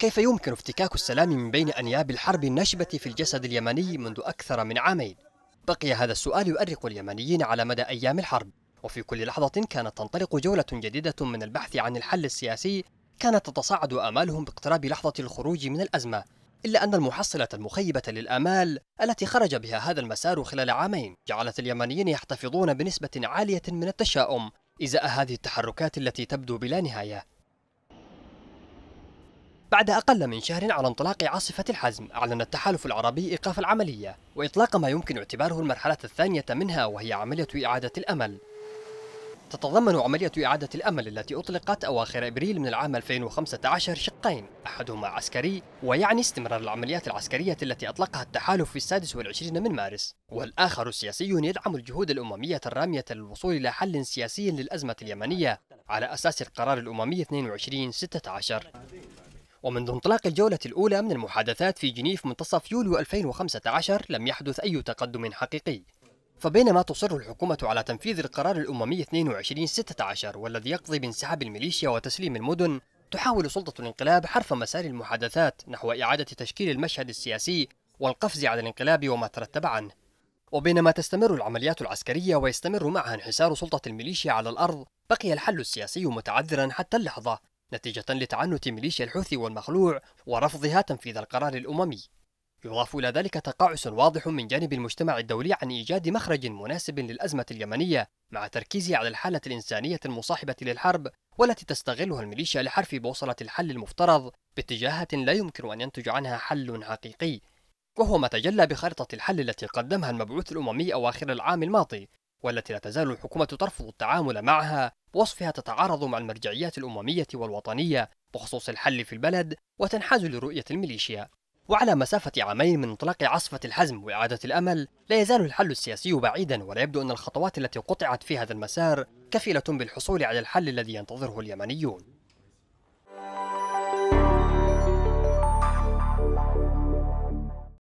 كيف يمكن افتكاك السلام من بين أنياب الحرب الناشبة في الجسد اليمني منذ أكثر من عامين؟ بقي هذا السؤال يؤرق اليمنيين على مدى أيام الحرب وفي كل لحظة كانت تنطلق جولة جديدة من البحث عن الحل السياسي كانت تتصاعد آمالهم باقتراب لحظة الخروج من الأزمة إلا أن المحصلة المخيبة للآمال التي خرج بها هذا المسار خلال عامين جعلت اليمنيين يحتفظون بنسبة عالية من التشاؤم إزاء هذه التحركات التي تبدو بلا نهاية بعد أقل من شهر على انطلاق عاصفة الحزم أعلن التحالف العربي إيقاف العملية وإطلاق ما يمكن اعتباره المرحلة الثانية منها وهي عملية إعادة الأمل تتضمن عملية إعادة الأمل التي أطلقت أواخر إبريل من العام 2015 شقين أحدهما عسكري ويعني استمرار العمليات العسكرية التي أطلقها التحالف في السادس والعشرين من مارس والآخر سياسي يدعم الجهود الأممية الرامية للوصول إلى حل سياسي للأزمة اليمنية على أساس القرار الأممي 2216 ومنذ انطلاق الجولة الأولى من المحادثات في جنيف منتصف يوليو 2015 لم يحدث أي تقدم حقيقي فبينما تصر الحكومة على تنفيذ القرار الأممي 2216 والذي يقضي بانسحاب الميليشيا وتسليم المدن تحاول سلطة الانقلاب حرف مسار المحادثات نحو إعادة تشكيل المشهد السياسي والقفز على الانقلاب وما ترتب عنه وبينما تستمر العمليات العسكرية ويستمر معها انحسار سلطة الميليشيا على الأرض بقي الحل السياسي متعذرا حتى اللحظة نتيجة لتعنت ميليشيا الحوثي والمخلوع ورفضها تنفيذ القرار الأممي يضاف إلى ذلك تقاعس واضح من جانب المجتمع الدولي عن إيجاد مخرج مناسب للأزمة اليمنية مع تركيزه على الحالة الإنسانية المصاحبة للحرب والتي تستغلها الميليشيا لحرف بوصلة الحل المفترض باتجاهات لا يمكن أن ينتج عنها حل حقيقي وهو ما تجلى بخارطة الحل التي قدمها المبعوث الأممي أواخر العام الماضي والتي لا تزال الحكومة ترفض التعامل معها بوصفها تتعارض مع المرجعيات الأممية والوطنية بخصوص الحل في البلد وتنحاز لرؤية الميليشيا وعلى مسافة عامين من انطلاق عاصفة الحزم وإعادة الأمل لا يزال الحل السياسي بعيدا ولا يبدو أن الخطوات التي قطعت في هذا المسار كفيلة بالحصول على الحل الذي ينتظره اليمنيون